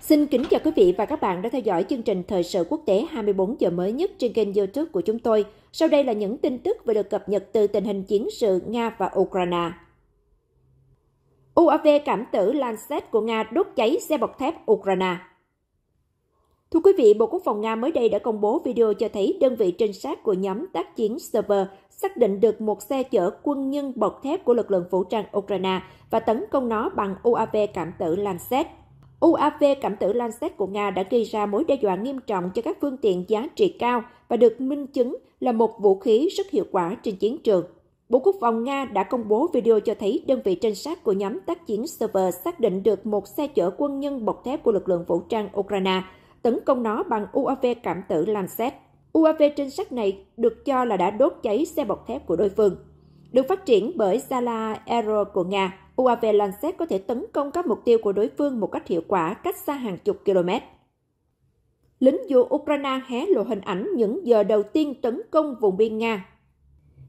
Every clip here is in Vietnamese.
Xin kính chào quý vị và các bạn đã theo dõi chương trình Thời sự quốc tế 24 giờ mới nhất trên kênh youtube của chúng tôi. Sau đây là những tin tức vừa được cập nhật từ tình hình chiến sự Nga và Ukraine. UAV cảm tử Lancet của Nga đốt cháy xe bọc thép Ukraine. Thưa quý vị, Bộ Quốc phòng Nga mới đây đã công bố video cho thấy đơn vị trinh sát của nhóm tác chiến server xác định được một xe chở quân nhân bọc thép của lực lượng vũ trang Ukraine và tấn công nó bằng UAV cảm tử Lancet. UAV cảm tử Lancet của Nga đã gây ra mối đe dọa nghiêm trọng cho các phương tiện giá trị cao và được minh chứng là một vũ khí rất hiệu quả trên chiến trường. Bộ Quốc phòng Nga đã công bố video cho thấy đơn vị trinh sát của nhóm tác chiến server xác định được một xe chở quân nhân bọc thép của lực lượng vũ trang Ukraine tấn công nó bằng UAV cảm tử Lancet. UAV trên sát này được cho là đã đốt cháy xe bọc thép của đối phương. Được phát triển bởi Zala Aero của Nga, UAV Lancet có thể tấn công các mục tiêu của đối phương một cách hiệu quả cách xa hàng chục km. Lính dù Ukraine hé lộ hình ảnh những giờ đầu tiên tấn công vùng biên Nga.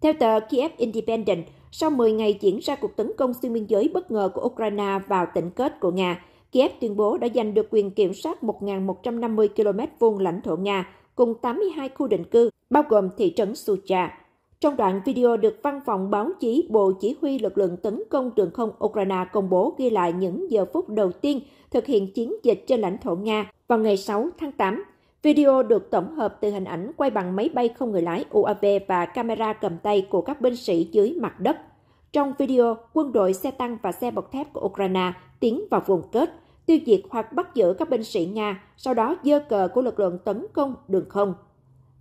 Theo tờ Kiev Independent, sau 10 ngày diễn ra cuộc tấn công xuyên biên giới bất ngờ của Ukraine vào tỉnh kết của Nga, Kiev tuyên bố đã giành được quyền kiểm soát 1.150 km vuông lãnh thổ Nga cùng 82 khu định cư, bao gồm thị trấn Sucha. Trong đoạn video được văn phòng báo chí Bộ Chỉ huy lực lượng tấn công trường không Ukraine công bố ghi lại những giờ phút đầu tiên thực hiện chiến dịch trên lãnh thổ Nga vào ngày 6 tháng 8. Video được tổng hợp từ hình ảnh quay bằng máy bay không người lái UAV và camera cầm tay của các binh sĩ dưới mặt đất. Trong video, quân đội xe tăng và xe bọc thép của Ukraine tiến vào vùng kết, tiêu diệt hoặc bắt giữ các binh sĩ Nga, sau đó dơ cờ của lực lượng tấn công đường không.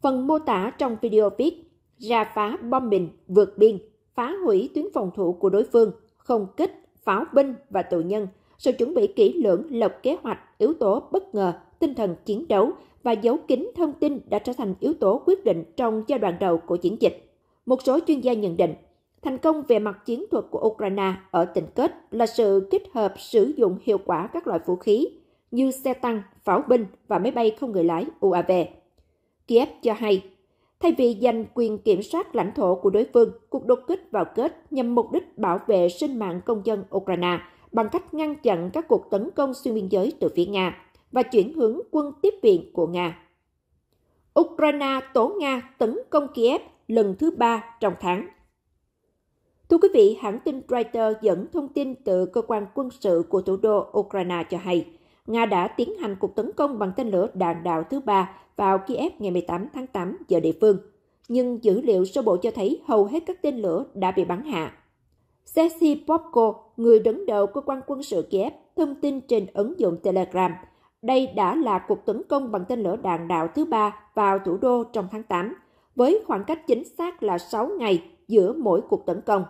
Phần mô tả trong video viết, ra phá bom mìn, vượt biên, phá hủy tuyến phòng thủ của đối phương, không kích, pháo binh và tù nhân, sự chuẩn bị kỹ lưỡng lập kế hoạch, yếu tố bất ngờ, tinh thần chiến đấu và giấu kín thông tin đã trở thành yếu tố quyết định trong giai đoạn đầu của chiến dịch. Một số chuyên gia nhận định, Thành công về mặt chiến thuật của Ukraine ở tình kết là sự kết hợp sử dụng hiệu quả các loại vũ khí như xe tăng, pháo binh và máy bay không người lái UAV. Kiev cho hay, thay vì giành quyền kiểm soát lãnh thổ của đối phương, cuộc đột kích vào kết nhằm mục đích bảo vệ sinh mạng công dân Ukraine bằng cách ngăn chặn các cuộc tấn công xuyên biên giới từ phía Nga và chuyển hướng quân tiếp viện của Nga. Ukraine tố Nga tấn công Kiev lần thứ ba trong tháng – Thưa quý vị, hãng tin Reuters dẫn thông tin từ cơ quan quân sự của thủ đô Ukraine cho hay, Nga đã tiến hành cuộc tấn công bằng tên lửa đạn đạo thứ ba vào Kiev ngày 18 tháng 8 giờ địa phương, nhưng dữ liệu sơ bộ cho thấy hầu hết các tên lửa đã bị bắn hạ. Ceci Popko, người đứng đầu cơ quan quân sự Kiev, thông tin trên ứng dụng Telegram. Đây đã là cuộc tấn công bằng tên lửa đạn đạo thứ ba vào thủ đô trong tháng 8, với khoảng cách chính xác là 6 ngày giữa mỗi cuộc tấn công.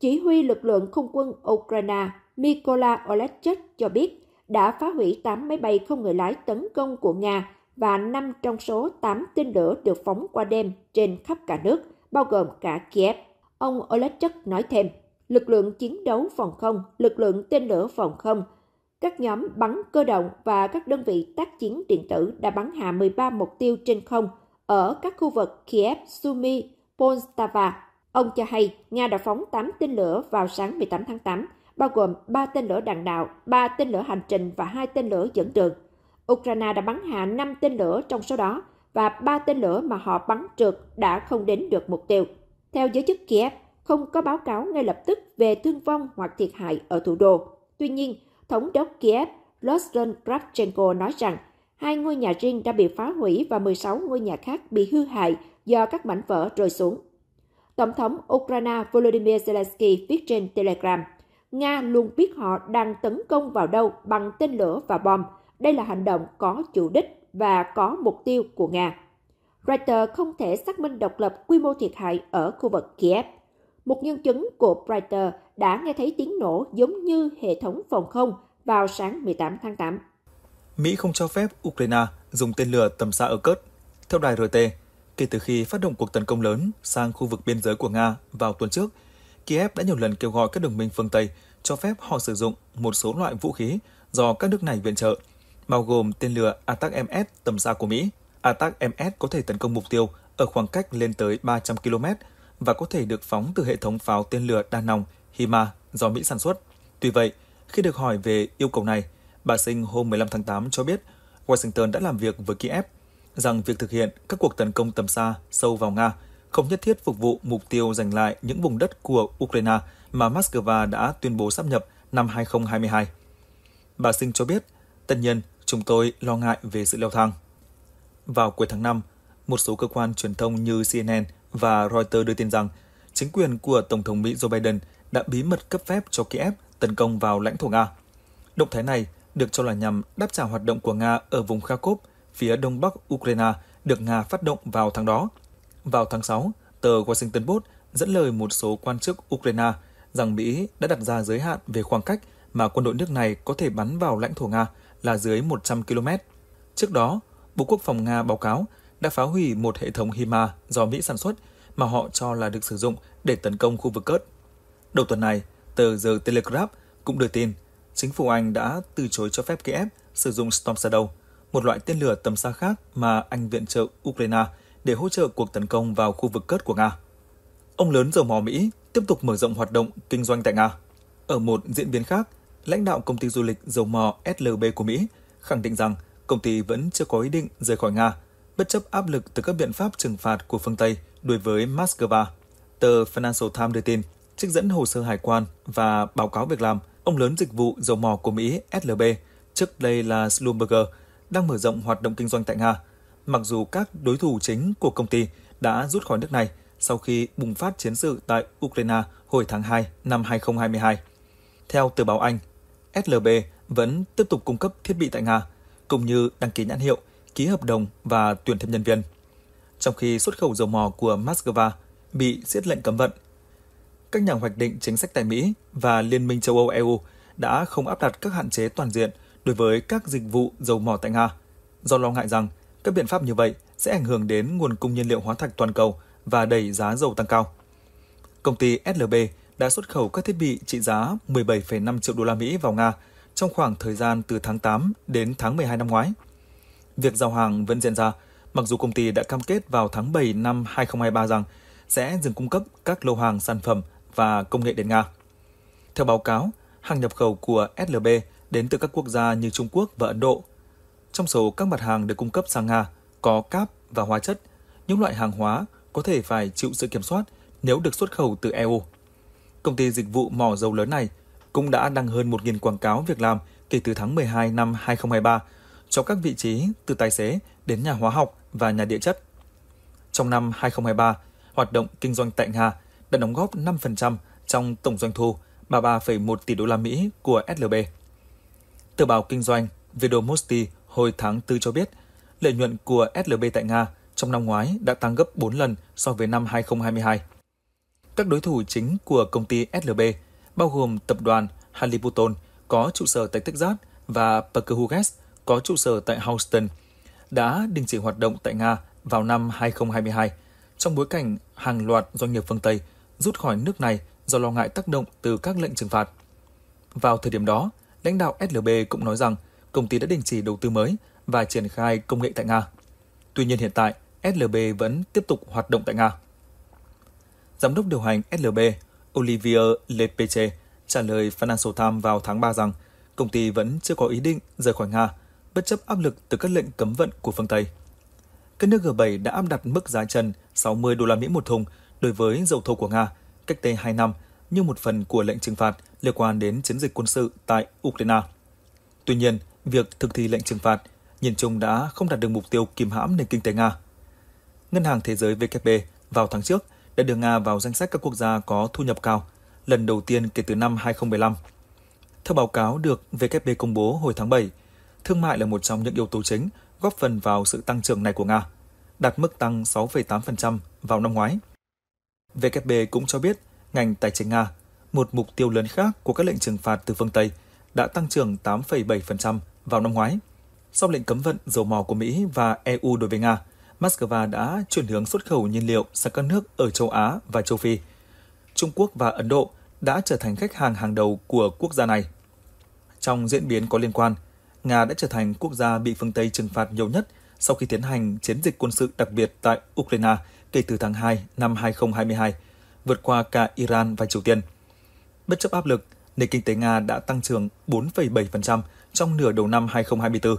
Chỉ huy lực lượng không quân Ukraine Mykola Olechek cho biết đã phá hủy 8 máy bay không người lái tấn công của Nga và 5 trong số 8 tên lửa được phóng qua đêm trên khắp cả nước, bao gồm cả Kiev. Ông Olechek nói thêm, lực lượng chiến đấu phòng không, lực lượng tên lửa phòng không, các nhóm bắn cơ động và các đơn vị tác chiến điện tử đã bắn hạ 13 mục tiêu trên không ở các khu vực Kiev, Sumy, Poltava. Ông cho hay Nga đã phóng 8 tên lửa vào sáng 18 tháng 8, bao gồm 3 tên lửa đạn đạo, 3 tên lửa hành trình và 2 tên lửa dẫn đường. Ukraine đã bắn hạ 5 tên lửa trong số đó và 3 tên lửa mà họ bắn trượt đã không đến được mục tiêu. Theo giới chức Kiev, không có báo cáo ngay lập tức về thương vong hoặc thiệt hại ở thủ đô. Tuy nhiên, Thống đốc Kiev Losron Kravchenko nói rằng hai ngôi nhà riêng đã bị phá hủy và 16 ngôi nhà khác bị hư hại do các mảnh vỡ rơi xuống. Tổng thống Ukraine Volodymyr Zelensky viết trên Telegram, Nga luôn biết họ đang tấn công vào đâu bằng tên lửa và bom. Đây là hành động có chủ đích và có mục tiêu của Nga. Reuters không thể xác minh độc lập quy mô thiệt hại ở khu vực Kiev. Một nhân chứng của Reuters đã nghe thấy tiếng nổ giống như hệ thống phòng không vào sáng 18 tháng 8. Mỹ không cho phép Ukraine dùng tên lửa tầm xa ở cất, Theo đài RT, kể từ khi phát động cuộc tấn công lớn sang khu vực biên giới của Nga vào tuần trước, Kiev đã nhiều lần kêu gọi các đồng minh phương Tây cho phép họ sử dụng một số loại vũ khí do các nước này viện trợ, bao gồm tên lửa ATAC-MS tầm xa của Mỹ. ATAC-MS có thể tấn công mục tiêu ở khoảng cách lên tới 300 km và có thể được phóng từ hệ thống pháo tên lửa đa nòng HIMARS do Mỹ sản xuất. Tuy vậy, khi được hỏi về yêu cầu này, bà Sinh hôm 15 tháng 8 cho biết Washington đã làm việc với Kiev rằng việc thực hiện các cuộc tấn công tầm xa sâu vào Nga không nhất thiết phục vụ mục tiêu giành lại những vùng đất của Ukraine mà Moscow đã tuyên bố sắp nhập năm 2022. Bà Sinh cho biết, tất nhiên chúng tôi lo ngại về sự leo thang. Vào cuối tháng 5, một số cơ quan truyền thông như CNN và Reuters đưa tin rằng chính quyền của Tổng thống Mỹ Joe Biden đã bí mật cấp phép cho Kiev tấn công vào lãnh thổ Nga. Động thái này được cho là nhằm đáp trả hoạt động của Nga ở vùng Kharkov phía đông bắc Ukraine được Nga phát động vào tháng đó. Vào tháng 6, tờ Washington Post dẫn lời một số quan chức Ukraine rằng Mỹ đã đặt ra giới hạn về khoảng cách mà quân đội nước này có thể bắn vào lãnh thổ Nga là dưới 100 km. Trước đó, Bộ Quốc phòng Nga báo cáo đã phá hủy một hệ thống HIMA do Mỹ sản xuất mà họ cho là được sử dụng để tấn công khu vực cớt. Đầu tuần này, tờ The Telegraph cũng đưa tin chính phủ Anh đã từ chối cho phép Kiev sử dụng Storm Shadow một loại tên lửa tầm xa khác mà Anh viện trợ Ukraine để hỗ trợ cuộc tấn công vào khu vực cất của Nga. Ông lớn dầu mỏ Mỹ tiếp tục mở rộng hoạt động kinh doanh tại Nga. Ở một diễn biến khác, lãnh đạo công ty du lịch dầu mỏ SLB của Mỹ khẳng định rằng công ty vẫn chưa có ý định rời khỏi Nga, bất chấp áp lực từ các biện pháp trừng phạt của phương Tây đối với Moscow. Tờ Financial Times đưa tin, trích dẫn hồ sơ hải quan và báo cáo việc làm, ông lớn dịch vụ dầu mỏ của Mỹ SLB, trước đây là Slumberger, đang mở rộng hoạt động kinh doanh tại Nga, mặc dù các đối thủ chính của công ty đã rút khỏi nước này sau khi bùng phát chiến sự tại Ukraine hồi tháng 2 năm 2022. Theo tờ báo Anh, SLB vẫn tiếp tục cung cấp thiết bị tại Nga, cũng như đăng ký nhãn hiệu, ký hợp đồng và tuyển thêm nhân viên. Trong khi xuất khẩu dầu mỏ của Moscow bị siết lệnh cấm vận, các nhà hoạch định chính sách tại Mỹ và Liên minh châu Âu EU đã không áp đặt các hạn chế toàn diện đối với các dịch vụ dầu mỏ tại Nga, do lo ngại rằng các biện pháp như vậy sẽ ảnh hưởng đến nguồn cung nhiên liệu hóa thạch toàn cầu và đẩy giá dầu tăng cao. Công ty SLB đã xuất khẩu các thiết bị trị giá 17,5 triệu đô la Mỹ vào Nga trong khoảng thời gian từ tháng 8 đến tháng 12 năm ngoái. Việc giao hàng vẫn diễn ra, mặc dù công ty đã cam kết vào tháng 7 năm 2023 rằng sẽ dừng cung cấp các lô hàng sản phẩm và công nghệ đến Nga. Theo báo cáo, hàng nhập khẩu của SLB đến từ các quốc gia như Trung Quốc và Ấn Độ. Trong số các mặt hàng được cung cấp sang Nga có cáp và hóa chất, những loại hàng hóa có thể phải chịu sự kiểm soát nếu được xuất khẩu từ EU. Công ty dịch vụ mỏ dầu lớn này cũng đã đăng hơn 1.000 quảng cáo việc làm kể từ tháng 12 năm 2023 cho các vị trí từ tài xế đến nhà hóa học và nhà địa chất. Trong năm 2023, hoạt động kinh doanh tại Nga đã đóng góp 5% trong tổng doanh thu 33,1 tỷ đô la Mỹ của SLB. Tờ báo kinh doanh Vedomosti hồi tháng 4 cho biết, lợi nhuận của SLB tại Nga trong năm ngoái đã tăng gấp 4 lần so với năm 2022. Các đối thủ chính của công ty SLB bao gồm tập đoàn Halliburton có trụ sở tại Texas và Parker Hughes có trụ sở tại Houston đã đình chỉ hoạt động tại Nga vào năm 2022 trong bối cảnh hàng loạt doanh nghiệp phương Tây rút khỏi nước này do lo ngại tác động từ các lệnh trừng phạt. Vào thời điểm đó, lãnh đạo SLB cũng nói rằng công ty đã đình chỉ đầu tư mới và triển khai công nghệ tại Nga. Tuy nhiên hiện tại, SLB vẫn tiếp tục hoạt động tại Nga. Giám đốc điều hành SLB Olivier Lepeche trả lời Financial Times vào tháng 3 rằng công ty vẫn chưa có ý định rời khỏi Nga, bất chấp áp lực từ các lệnh cấm vận của phương Tây. Các nước G7 đã áp đặt mức giá trần 60 đô la Mỹ một thùng đối với dầu thô của Nga cách đây 2 năm – như một phần của lệnh trừng phạt liên quan đến chiến dịch quân sự tại Ukraine. Tuy nhiên, việc thực thi lệnh trừng phạt nhìn chung đã không đạt được mục tiêu kìm hãm nền kinh tế Nga. Ngân hàng Thế giới WKB vào tháng trước đã đưa Nga vào danh sách các quốc gia có thu nhập cao lần đầu tiên kể từ năm 2015. Theo báo cáo được WKB công bố hồi tháng 7, thương mại là một trong những yếu tố chính góp phần vào sự tăng trưởng này của Nga, đạt mức tăng 6,8% vào năm ngoái. WKB cũng cho biết ngành tài chính Nga, một mục tiêu lớn khác của các lệnh trừng phạt từ phương Tây, đã tăng trưởng 8,7% vào năm ngoái. Sau lệnh cấm vận dầu mỏ của Mỹ và EU đối với Nga, Moscow đã chuyển hướng xuất khẩu nhiên liệu sang các nước ở châu Á và châu Phi. Trung Quốc và Ấn Độ đã trở thành khách hàng hàng đầu của quốc gia này. Trong diễn biến có liên quan, Nga đã trở thành quốc gia bị phương Tây trừng phạt nhiều nhất sau khi tiến hành chiến dịch quân sự đặc biệt tại Ukraine kể từ tháng 2 năm 2022 vượt qua cả Iran và Triều Tiên. Bất chấp áp lực, nền kinh tế Nga đã tăng trưởng 4,7% trong nửa đầu năm 2024.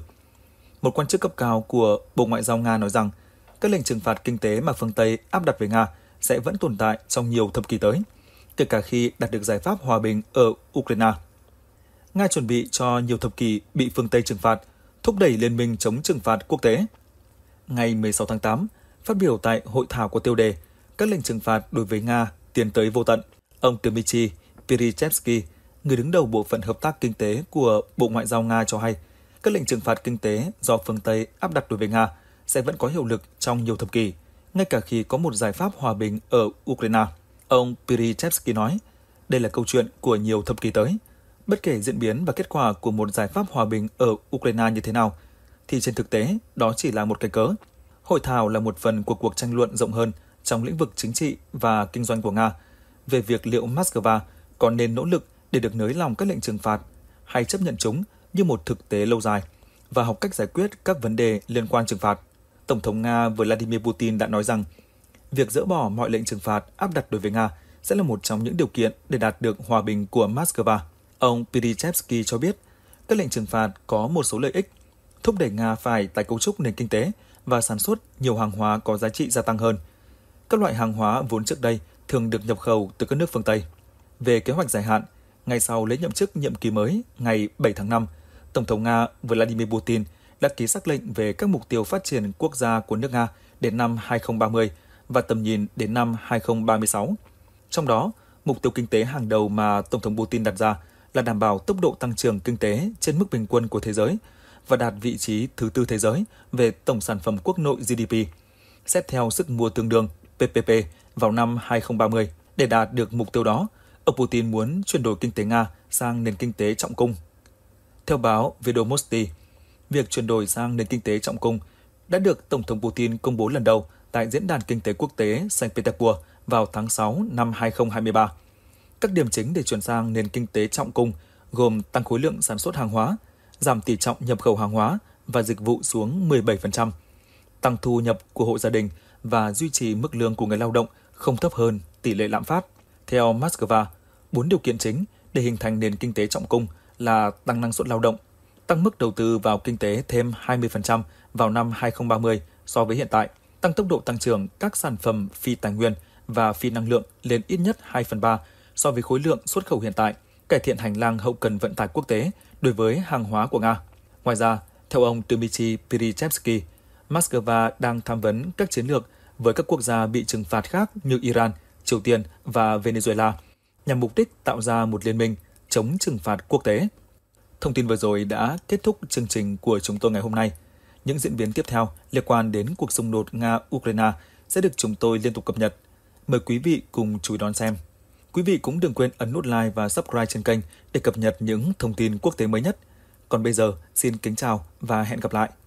Một quan chức cấp cao của Bộ Ngoại giao Nga nói rằng, các lệnh trừng phạt kinh tế mà phương Tây áp đặt về Nga sẽ vẫn tồn tại trong nhiều thập kỷ tới, kể cả khi đạt được giải pháp hòa bình ở Ukraine. Nga chuẩn bị cho nhiều thập kỷ bị phương Tây trừng phạt, thúc đẩy liên minh chống trừng phạt quốc tế. Ngày 16 tháng 8, phát biểu tại hội thảo của tiêu đề các lệnh trừng phạt đối với Nga tiến tới vô tận. Ông Dmitry Pirichevsky, người đứng đầu bộ phận hợp tác kinh tế của Bộ Ngoại giao Nga cho hay, các lệnh trừng phạt kinh tế do phương Tây áp đặt đối với Nga sẽ vẫn có hiệu lực trong nhiều thập kỷ, ngay cả khi có một giải pháp hòa bình ở Ukraine. Ông Pirichevsky nói, đây là câu chuyện của nhiều thập kỷ tới. Bất kể diễn biến và kết quả của một giải pháp hòa bình ở Ukraine như thế nào, thì trên thực tế đó chỉ là một cái cớ. Hội thảo là một phần của cuộc tranh luận rộng hơn – trong lĩnh vực chính trị và kinh doanh của Nga về việc liệu Moscow có nên nỗ lực để được nới lỏng các lệnh trừng phạt hay chấp nhận chúng như một thực tế lâu dài và học cách giải quyết các vấn đề liên quan trừng phạt. Tổng thống Nga Vladimir Putin đã nói rằng việc dỡ bỏ mọi lệnh trừng phạt áp đặt đối với Nga sẽ là một trong những điều kiện để đạt được hòa bình của Moscow. Ông Pirichevsky cho biết, các lệnh trừng phạt có một số lợi ích, thúc đẩy Nga phải tái cấu trúc nền kinh tế và sản xuất nhiều hàng hóa có giá trị gia tăng hơn – các loại hàng hóa vốn trước đây thường được nhập khẩu từ các nước phương Tây. Về kế hoạch dài hạn, ngay sau lễ nhậm chức nhiệm kỳ mới, ngày 7 tháng 5, Tổng thống Nga Vladimir Putin đã ký xác lệnh về các mục tiêu phát triển quốc gia của nước Nga đến năm 2030 và tầm nhìn đến năm 2036. Trong đó, mục tiêu kinh tế hàng đầu mà Tổng thống Putin đặt ra là đảm bảo tốc độ tăng trưởng kinh tế trên mức bình quân của thế giới và đạt vị trí thứ tư thế giới về tổng sản phẩm quốc nội GDP, xét theo sức mua tương đương PPP vào năm 2030. Để đạt được mục tiêu đó, ông Putin muốn chuyển đổi kinh tế Nga sang nền kinh tế trọng cung. Theo báo Vedomosti, việc chuyển đổi sang nền kinh tế trọng cung đã được Tổng thống Putin công bố lần đầu tại Diễn đàn Kinh tế Quốc tế Saint Petersburg vào tháng 6 năm 2023. Các điểm chính để chuyển sang nền kinh tế trọng cung gồm tăng khối lượng sản xuất hàng hóa, giảm tỷ trọng nhập khẩu hàng hóa và dịch vụ xuống 17%, tăng thu nhập của hộ gia đình và duy trì mức lương của người lao động không thấp hơn tỷ lệ lạm phát. Theo Moscow, bốn điều kiện chính để hình thành nền kinh tế trọng công là tăng năng suất lao động, tăng mức đầu tư vào kinh tế thêm 20% vào năm 2030 so với hiện tại, tăng tốc độ tăng trưởng các sản phẩm phi tài nguyên và phi năng lượng lên ít nhất 2 phần 3 so với khối lượng xuất khẩu hiện tại, cải thiện hành lang hậu cần vận tải quốc tế đối với hàng hóa của Nga. Ngoài ra, theo ông Dmitry Pirichevsky, Moscow đang tham vấn các chiến lược với các quốc gia bị trừng phạt khác như Iran, Triều Tiên và Venezuela nhằm mục đích tạo ra một liên minh chống trừng phạt quốc tế. Thông tin vừa rồi đã kết thúc chương trình của chúng tôi ngày hôm nay. Những diễn biến tiếp theo liên quan đến cuộc xung đột Nga-Ukraine sẽ được chúng tôi liên tục cập nhật. Mời quý vị cùng chú ý đón xem. Quý vị cũng đừng quên ấn nút like và subscribe trên kênh để cập nhật những thông tin quốc tế mới nhất. Còn bây giờ, xin kính chào và hẹn gặp lại!